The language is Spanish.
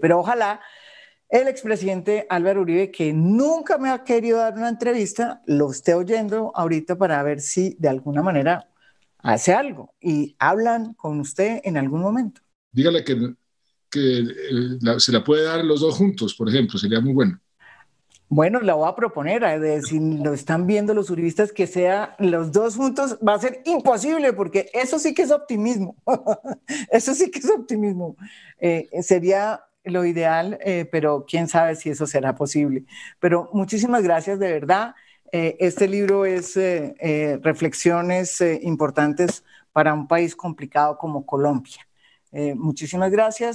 Pero ojalá el expresidente Álvaro Uribe, que nunca me ha querido dar una entrevista, lo esté oyendo ahorita para ver si de alguna manera hace algo y hablan con usted en algún momento. Dígale que, eh, se la puede dar los dos juntos, por ejemplo, sería muy bueno. Bueno, la voy a proponer, si lo están viendo los uribistas, que sea los dos juntos, va a ser imposible, porque eso sí que es optimismo, eso sí que es optimismo. Eh, sería lo ideal, eh, pero quién sabe si eso será posible. Pero muchísimas gracias de verdad. Eh, este libro es eh, reflexiones importantes para un país complicado como Colombia. muchísimas gracias